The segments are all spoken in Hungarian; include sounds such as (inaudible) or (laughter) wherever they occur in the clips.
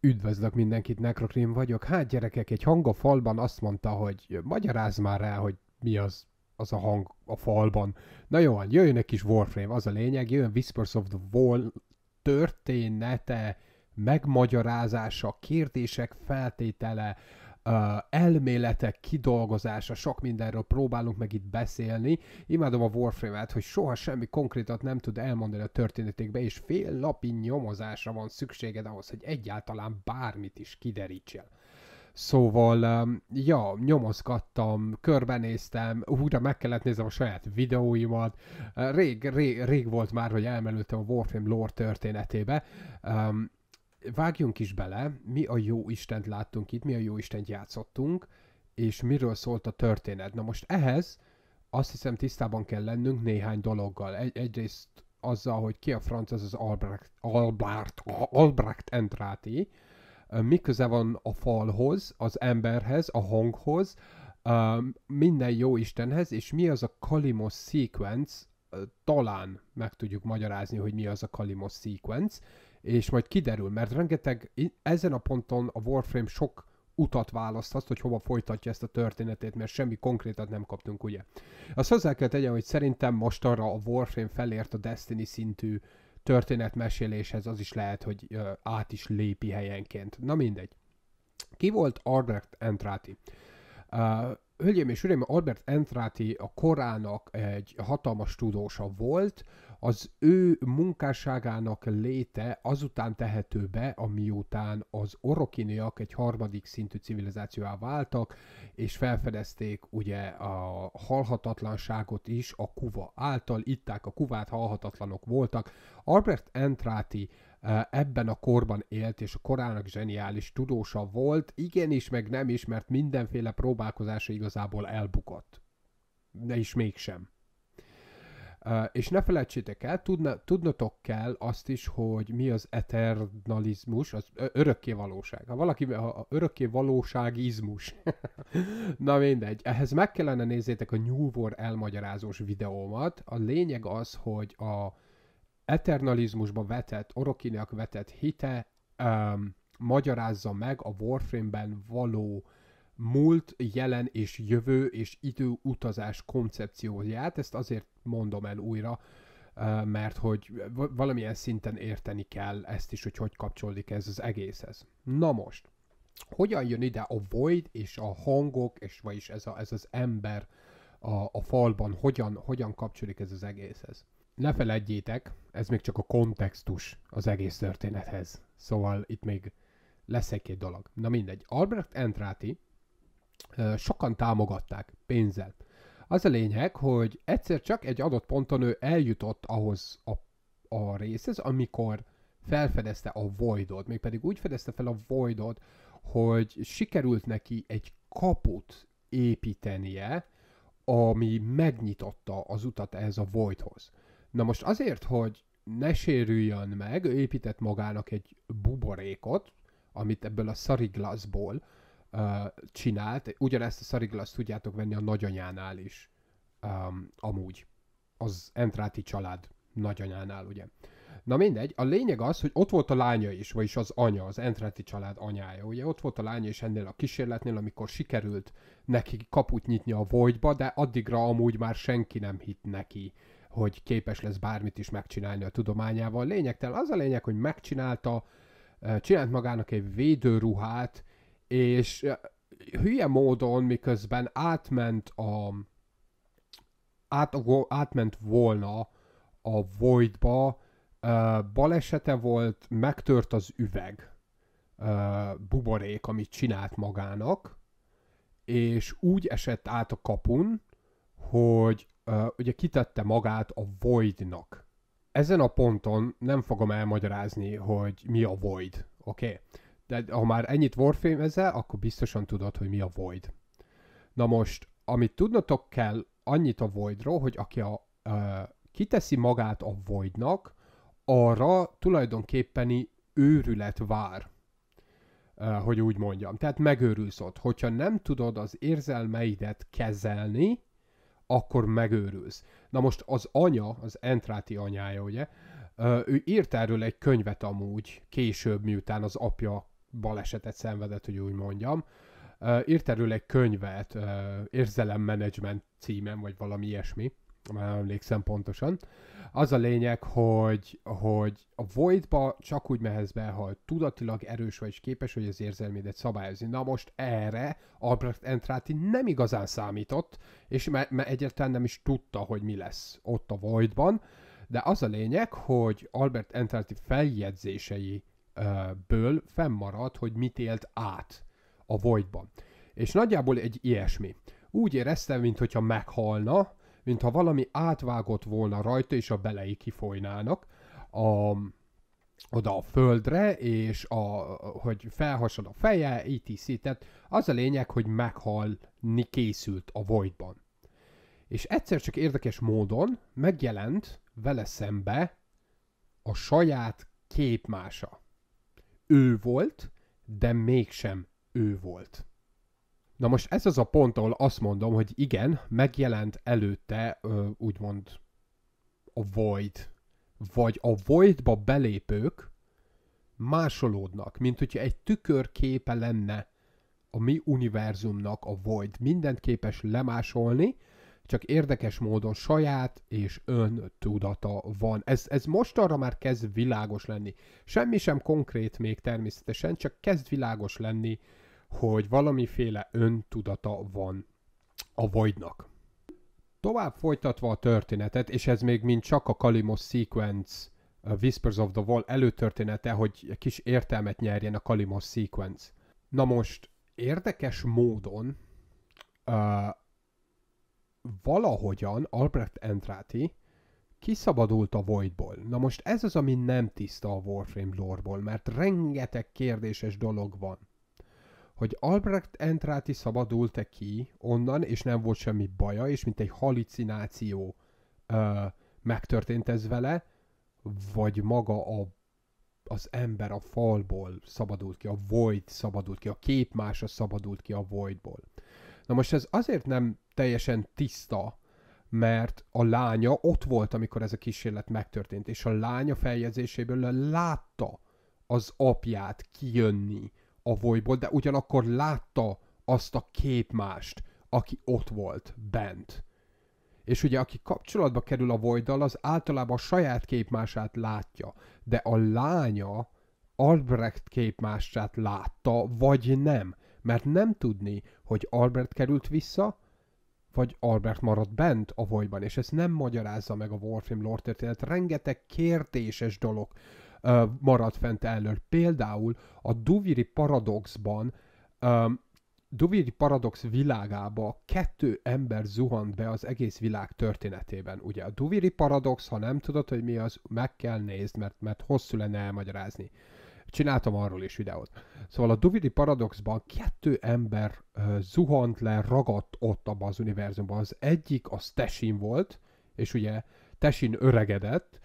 Üdvözlök mindenkit, Nekrokrim vagyok. Hát gyerekek, egy hang a falban azt mondta, hogy magyarázz már rá hogy mi az az a hang a falban. Na jó, jöjjön egy kis Warframe, az a lényeg, jöjjön Whispers of the Wall története, megmagyarázása, kérdések feltétele, elméletek kidolgozása, sok mindenről próbálunk meg itt beszélni. Imádom a Warframe-et, hogy soha semmi konkrétat nem tud elmondani a történetékbe, és fél napi nyomozásra van szükséged ahhoz, hogy egyáltalán bármit is kiderítsél. Szóval, um, ja, nyomozgattam, körbenéztem, újra meg kellett néznem a saját videóimat. Rég, rég, rég volt már, hogy elmenültem a Warframe lore történetébe. Um, vágjunk is bele, mi a jó Istent láttunk itt, mi a jó Istent játszottunk, és miről szólt a történet. Na most ehhez azt hiszem tisztában kell lennünk néhány dologgal. Egy, egyrészt azzal, hogy ki a franc az az Albrecht, Albert, Albrecht Entráti, mi köze van a falhoz, az emberhez, a hanghoz, minden jó Istenhez, és mi az a Kalimos sequence, talán meg tudjuk magyarázni, hogy mi az a Kalimos sequence, és majd kiderül, mert rengeteg, ezen a ponton a Warframe sok utat azt hogy hova folytatja ezt a történetét, mert semmi konkrétat nem kaptunk, ugye. Azt hozzá kell tegyem, hogy szerintem arra a Warframe felért a Destiny szintű történetmeséléshez, az is lehet, hogy ö, át is lépi helyenként. Na mindegy. Ki volt Albert Entrati? Uh, Hölgyeim és Uraim, Albert Entráti a korának egy hatalmas tudósa volt, az ő munkásságának léte azután tehető be, amiután az orokiniak egy harmadik szintű civilizációvá váltak, és felfedezték ugye a halhatatlanságot is a kuva által, itták a kuvát, halhatatlanok voltak. Albert Entráti ebben a korban élt, és a korának zseniális tudósa volt, igenis, meg nem is, mert mindenféle próbálkozása igazából elbukott. De is mégsem. És ne felejtsétek el, tudna, tudnotok kell azt is, hogy mi az eternalizmus, az örökké valóság. Ha valaki, a örökké valóságizmus. (laughs) Na mindegy, ehhez meg kellene nézzétek a New War elmagyarázós videómat. A lényeg az, hogy a, eternalizmusba vetett, orokinak vetett hite um, magyarázza meg a Warframe-ben való múlt, jelen és jövő és időutazás koncepcióját. Ezt azért mondom el újra, uh, mert hogy valamilyen szinten érteni kell ezt is, hogy hogy kapcsolódik ez az egészhez. Na most, hogyan jön ide a void és a hangok, és vagyis ez, a, ez az ember a, a falban, hogyan, hogyan kapcsolódik ez az egészhez? ne feledjétek, ez még csak a kontextus az egész történethez. Szóval itt még lesz egy-két dolog. Na mindegy. Albrecht Entráti sokan támogatták pénzzel. Az a lényeg, hogy egyszer csak egy adott ponton ő eljutott ahhoz a, a részhez, amikor felfedezte a Voidot, mégpedig úgy fedezte fel a Voidot, hogy sikerült neki egy kaput építenie, ami megnyitotta az utat ehhez a Voidhoz. Na most azért, hogy ne sérüljön meg, ő épített magának egy buborékot, amit ebből a szariglaszból uh, csinált. Ugyanezt a szariglaszt tudjátok venni a nagyanyánál is, um, amúgy. Az Entráti család nagyanyánál, ugye. Na mindegy, a lényeg az, hogy ott volt a lánya is, vagyis az anya, az Entráti család anyája, ugye ott volt a lánya is ennél a kísérletnél, amikor sikerült neki kaput nyitni a Voidba, de addigra amúgy már senki nem hitt neki hogy képes lesz bármit is megcsinálni a tudományával. Lényegtel az a lényeg, hogy megcsinálta, csinált magának egy védőruhát, és hülye módon, miközben átment a át, átment volna a voidba, balesete volt, megtört az üveg buborék, amit csinált magának, és úgy esett át a kapun, hogy uh, ugye kitette magát a Voidnak. Ezen a ponton nem fogom elmagyarázni, hogy mi a Void, oké? Okay? De ha már ennyit warframe ezzel, akkor biztosan tudod, hogy mi a Void. Na most, amit tudnotok kell annyit a Voidról, hogy aki a, uh, kiteszi magát a Voidnak, arra tulajdonképpeni őrület vár hogy úgy mondjam. Tehát megőrülsz ott. Hogyha nem tudod az érzelmeidet kezelni, akkor megőrülsz. Na most az anya, az Entráti anyája, ugye, ő írt erről egy könyvet amúgy, később, miután az apja balesetet szenvedett, hogy úgy mondjam, írt erről egy könyvet, érzelemmenedzsment címen, vagy valami ilyesmi, már emlékszem pontosan. Az a lényeg, hogy, hogy a voidba csak úgy mehetsz be, ha tudatilag erős vagy és képes, hogy az érzelmédet szabályozni. Na most erre Albrecht Entráti nem igazán számított, és mert m- egyáltalán nem is tudta, hogy mi lesz ott a voidban, de az a lényeg, hogy Albert Entráti feljegyzéseiből fennmaradt, fennmarad, hogy mit élt át a voidban. És nagyjából egy ilyesmi. Úgy éreztem, mintha meghalna, mintha valami átvágott volna rajta, és a belei kifolynának a, oda a földre, és a, hogy felhasad a feje, így Tehát az a lényeg, hogy meghalni készült a Voidban. És egyszer csak érdekes módon megjelent vele szembe a saját képmása. Ő volt, de mégsem ő volt. Na most ez az a pont, ahol azt mondom, hogy igen, megjelent előtte úgymond a Void, vagy a Voidba belépők másolódnak, mint hogyha egy tükörképe lenne a mi univerzumnak a Void. Mindent képes lemásolni, csak érdekes módon saját és ön tudata van. Ez, ez mostanra már kezd világos lenni. Semmi sem konkrét még természetesen, csak kezd világos lenni, hogy valamiféle öntudata van a Voidnak. Tovább folytatva a történetet, és ez még mind csak a Kalimos Sequence a Whispers of the Wall előtörténete, hogy kis értelmet nyerjen a Kalimos Sequence. Na most, érdekes módon uh, valahogyan Albrecht Entrati kiszabadult a Voidból. Na most ez az, ami nem tiszta a Warframe lore-ból, mert rengeteg kérdéses dolog van hogy Albrecht Entráti szabadult-e ki onnan, és nem volt semmi baja, és mint egy halicináció ö, megtörtént ez vele, vagy maga a, az ember a falból szabadult ki, a void szabadult ki, a képmása szabadult ki a voidból. Na most ez azért nem teljesen tiszta, mert a lánya ott volt, amikor ez a kísérlet megtörtént, és a lánya feljegyzéséből látta az apját kijönni a volyból, de ugyanakkor látta azt a képmást, aki ott volt bent. És ugye, aki kapcsolatba kerül a Voiddal, az általában a saját képmását látja, de a lánya Albrecht képmását látta, vagy nem. Mert nem tudni, hogy Albert került vissza, vagy Albert maradt bent a Voidban, és ez nem magyarázza meg a Warframe lore történet. Rengeteg kérdéses dolog marad fent elől. Például a Duviri paradoxban, Duviri paradox világába kettő ember zuhant be az egész világ történetében. Ugye a Duviri paradox, ha nem tudod, hogy mi az, meg kell nézd, mert, mert hosszú lenne elmagyarázni. Csináltam arról is videót. Szóval a Duviri Paradoxban kettő ember uh, zuhant le, ragadt ott abban az univerzumban. Az egyik az Tesin volt, és ugye Tesin öregedett,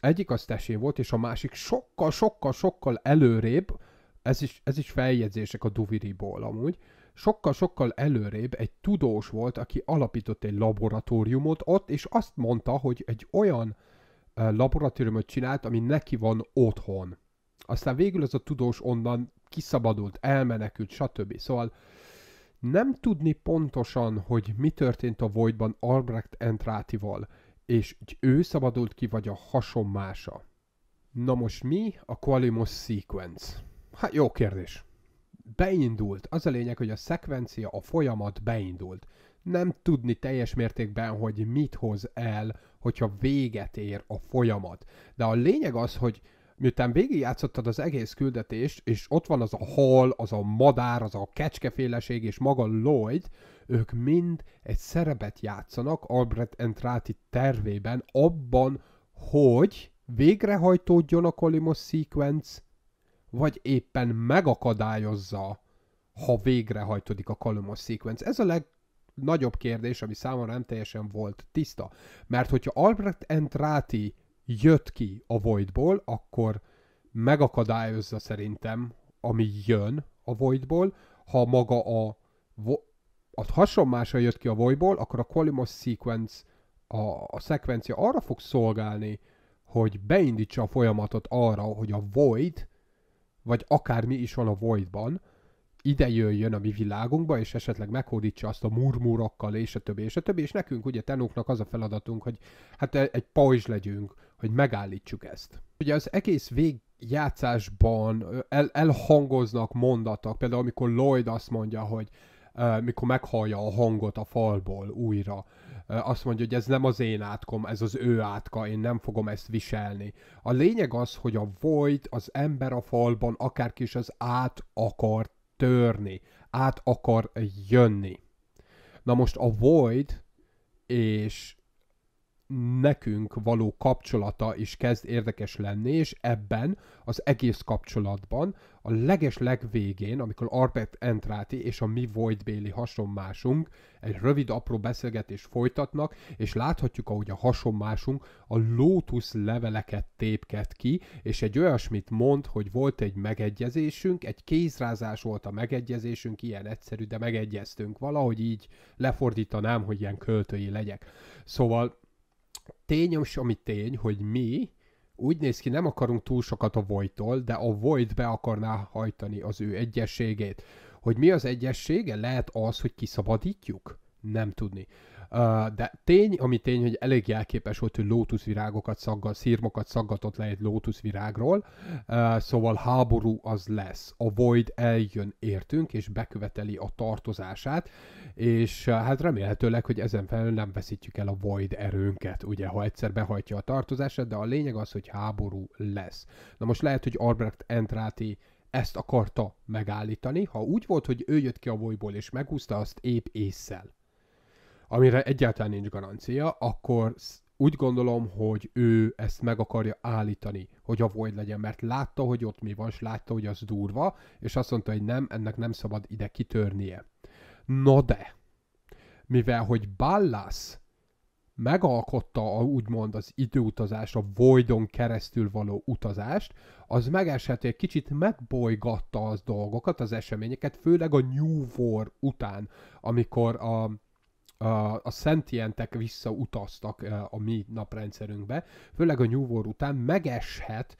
egyik az tesé volt, és a másik sokkal, sokkal, sokkal előrébb, ez is, ez is feljegyzések a Duviriból amúgy, sokkal-sokkal előrébb egy tudós volt, aki alapított egy laboratóriumot ott, és azt mondta, hogy egy olyan laboratóriumot csinált, ami neki van otthon. Aztán végül ez a tudós onnan kiszabadult, elmenekült, stb. Szóval nem tudni pontosan, hogy mi történt a Voidban Albrecht Entrátival és ő szabadult ki, vagy a hasonmása. Na most mi a Qualimus Sequence? Hát jó kérdés. Beindult. Az a lényeg, hogy a szekvencia, a folyamat beindult. Nem tudni teljes mértékben, hogy mit hoz el, hogyha véget ér a folyamat. De a lényeg az, hogy miután végigjátszottad az egész küldetést, és ott van az a hal, az a madár, az a kecskeféleség, és maga Lloyd, ők mind egy szerepet játszanak Albrecht Entráti tervében abban, hogy végrehajtódjon a Colimos sequence, vagy éppen megakadályozza, ha végrehajtódik a Colimos sequence. Ez a leg nagyobb kérdés, ami számomra nem teljesen volt tiszta. Mert hogyha Albrecht Entráti jött ki a Voidból, akkor megakadályozza szerintem, ami jön a Voidból, ha maga a, vo- a hasonmása jött ki a Voidból, akkor a Qualimos Sequence, a, a szekvencia arra fog szolgálni, hogy beindítsa a folyamatot arra, hogy a Void, vagy akármi is van a Voidban, ide jöjjön a mi világunkba, és esetleg meghódítsa azt a murmurokkal, és a többi, és a többi, és nekünk ugye tenóknak az a feladatunk, hogy hát e, egy pajzs legyünk, hogy megállítsuk ezt. Ugye az egész végjátszásban el, elhangoznak mondatok, például amikor Lloyd azt mondja, hogy uh, mikor meghallja a hangot a falból újra, uh, azt mondja, hogy ez nem az én átkom, ez az ő átka, én nem fogom ezt viselni. A lényeg az, hogy a Void, az ember a falban, akárki is az át akar törni, át akar jönni. Na most a Void és nekünk való kapcsolata is kezd érdekes lenni, és ebben az egész kapcsolatban a leges legvégén, amikor Arbet Entráti és a mi Béli hasonmásunk egy rövid apró beszélgetést folytatnak, és láthatjuk, ahogy a hasonmásunk a Lotus leveleket tépket ki, és egy olyasmit mond, hogy volt egy megegyezésünk, egy kézrázás volt a megegyezésünk, ilyen egyszerű, de megegyeztünk. Valahogy így lefordítanám, hogy ilyen költői legyek. Szóval tény, ami tény, hogy mi úgy néz ki, nem akarunk túl sokat a void de a Void be akarná hajtani az ő egyességét. Hogy mi az egyessége? Lehet az, hogy kiszabadítjuk? Nem tudni de tény, ami tény, hogy elég jelképes volt, hogy lótuszvirágokat szaggat, szírmokat szaggatott le egy lótuszvirágról, szóval háború az lesz. A Void eljön értünk, és beköveteli a tartozását, és hát remélhetőleg, hogy ezen felül nem veszítjük el a Void erőnket, ugye, ha egyszer behajtja a tartozását, de a lényeg az, hogy háború lesz. Na most lehet, hogy Albrecht Entráti ezt akarta megállítani, ha úgy volt, hogy ő jött ki a bolyból és megúszta azt épp észsel amire egyáltalán nincs garancia, akkor úgy gondolom, hogy ő ezt meg akarja állítani, hogy a Void legyen, mert látta, hogy ott mi van, és látta, hogy az durva, és azt mondta, hogy nem, ennek nem szabad ide kitörnie. Na de, mivel hogy Ballas megalkotta a, úgymond az időutazás, a Voidon keresztül való utazást, az megesett, egy kicsit megbolygatta az dolgokat, az eseményeket, főleg a New War után, amikor a, a, a szentientek visszautaztak eh, a mi naprendszerünkbe, főleg a New után megeshet,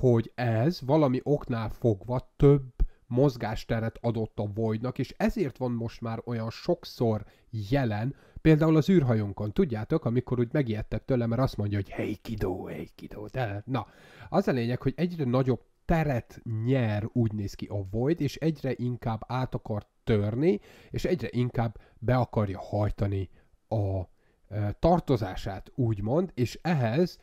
hogy ez valami oknál fogva több mozgásteret adott a Voidnak, és ezért van most már olyan sokszor jelen, például az űrhajónkon, tudjátok, amikor úgy megijedtek tőlem, mert azt mondja, hogy hey kidó, hey kidó, de na. Az a lényeg, hogy egyre nagyobb teret nyer, úgy néz ki a Void, és egyre inkább át akar törni, és egyre inkább be akarja hajtani a e, tartozását, úgymond, és ehhez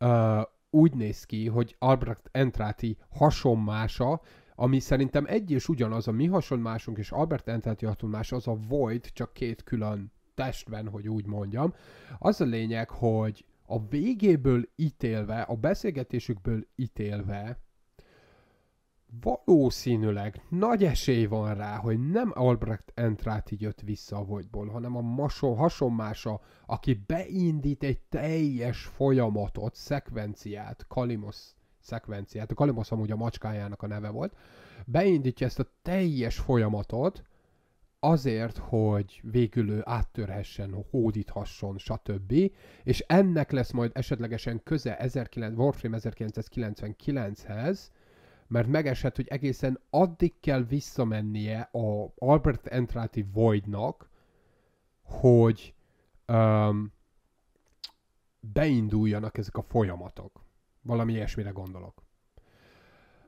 uh, úgy néz ki, hogy Albrecht Entráti hasonmása, ami szerintem egy és ugyanaz a mi hasonmásunk és Albert Entráti hasonmás, az a Void, csak két külön testben, hogy úgy mondjam. Az a lényeg, hogy a végéből ítélve, a beszélgetésükből ítélve, valószínűleg nagy esély van rá, hogy nem Albrecht Entrát így jött vissza a vogyból, hanem a maso, hasonmása, aki beindít egy teljes folyamatot, szekvenciát, Kalimos szekvenciát, a Kalimos amúgy a macskájának a neve volt, beindítja ezt a teljes folyamatot, azért, hogy végül ő áttörhessen, hódíthasson, stb. És ennek lesz majd esetlegesen köze 19, Warframe 1999-hez, mert megesett, hogy egészen addig kell visszamennie a Albert Entrati Voidnak, hogy um, beinduljanak ezek a folyamatok. Valami ilyesmire gondolok.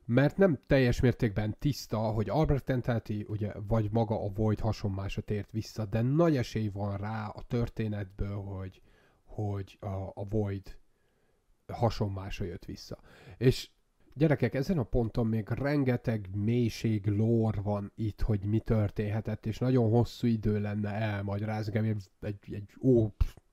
Mert nem teljes mértékben tiszta, hogy Albert Entrati, ugye, vagy maga a Void hasonmása tért vissza, de nagy esély van rá a történetből, hogy, hogy a, a Void hasonmása jött vissza. És Gyerekek, ezen a ponton még rengeteg mélység, lór van itt, hogy mi történhetett, és nagyon hosszú idő lenne elmagyarázni, egy, egy ó,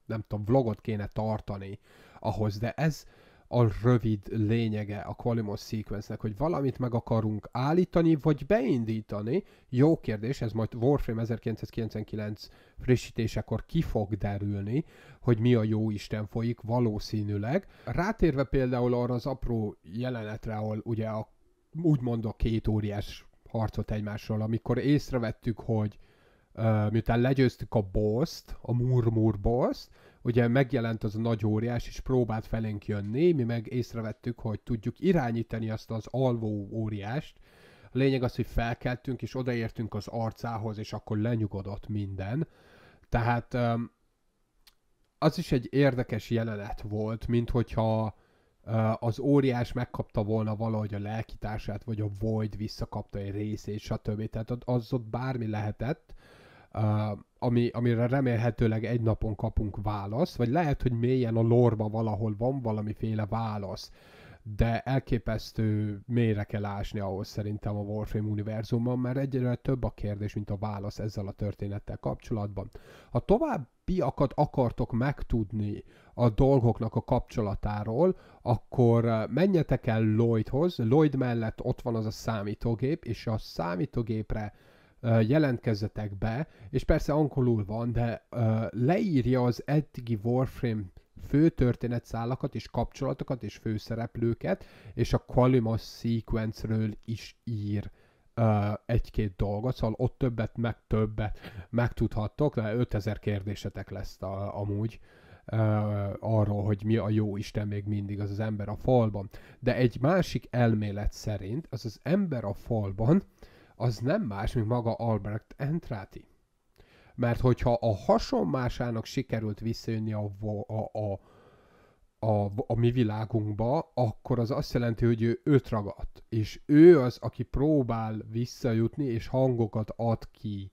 nem tudom, vlogot kéne tartani ahhoz, de ez, a rövid lényege a Qualimos sequence-nek, hogy valamit meg akarunk állítani, vagy beindítani. Jó kérdés, ez majd Warframe 1999 frissítésekor ki fog derülni, hogy mi a jó Isten folyik valószínűleg. Rátérve például arra az apró jelenetre, ahol ugye a, úgymond a két óriás harcot egymással, amikor észrevettük, hogy uh, miután legyőztük a boss a murmur boss ugye megjelent az a nagy óriás, és próbált felénk jönni, mi meg észrevettük, hogy tudjuk irányítani azt az alvó óriást. A lényeg az, hogy felkeltünk, és odaértünk az arcához, és akkor lenyugodott minden. Tehát az is egy érdekes jelenet volt, mint hogyha az óriás megkapta volna valahogy a lelkitársát, vagy a Void visszakapta egy részét, stb. Tehát az ott bármi lehetett, ami, amire remélhetőleg egy napon kapunk választ, vagy lehet, hogy mélyen a lorba valahol van valamiféle válasz, de elképesztő mélyre kell ásni ahhoz szerintem a Warframe univerzumban, mert egyre több a kérdés, mint a válasz ezzel a történettel kapcsolatban. Ha továbbiakat akartok megtudni a dolgoknak a kapcsolatáról, akkor menjetek el Lloydhoz, Lloyd mellett ott van az a számítógép, és a számítógépre jelentkezzetek be, és persze angolul van, de leírja az eddigi Warframe fő történetszálakat és kapcsolatokat és főszereplőket, és a Qualimas sequence-ről is ír uh, egy-két dolgot, szóval ott többet, meg többet megtudhattok, de 5000 kérdésetek lesz a, amúgy uh, arról, hogy mi a jó Isten még mindig az az ember a falban. De egy másik elmélet szerint az az ember a falban, uh, az nem más, mint maga Albert Entrati. Mert hogyha a hasonmásának sikerült visszajönni a, a, a, a, a mi világunkba, akkor az azt jelenti, hogy ő öt ragadt. És ő az, aki próbál visszajutni, és hangokat ad ki.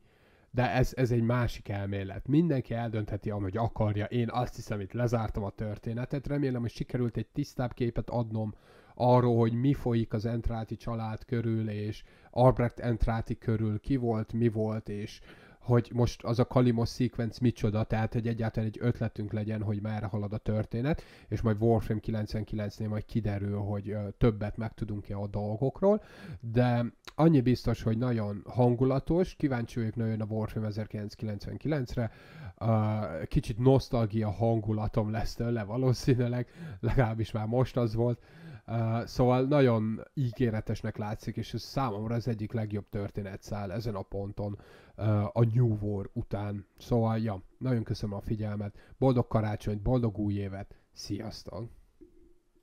De ez, ez egy másik elmélet. Mindenki eldöntheti, amit akarja. Én azt hiszem, itt lezártam a történetet. Remélem, hogy sikerült egy tisztább képet adnom arról, hogy mi folyik az Entráti család körül, és Albrecht Entráti körül ki volt, mi volt, és hogy most az a Kalimos sequence micsoda, tehát hogy egyáltalán egy ötletünk legyen, hogy merre halad a történet, és majd Warframe 99-nél majd kiderül, hogy többet megtudunk-e a dolgokról, de annyi biztos, hogy nagyon hangulatos, kíváncsi vagyok nagyon a Warframe 1999-re, kicsit nosztalgia hangulatom lesz tőle valószínűleg, legalábbis már most az volt, Uh, szóval nagyon ígéretesnek látszik, és ez számomra az egyik legjobb történetszál ezen a ponton uh, a New War után. Szóval, ja, nagyon köszönöm a figyelmet, boldog karácsonyt, boldog új évet, sziasztok!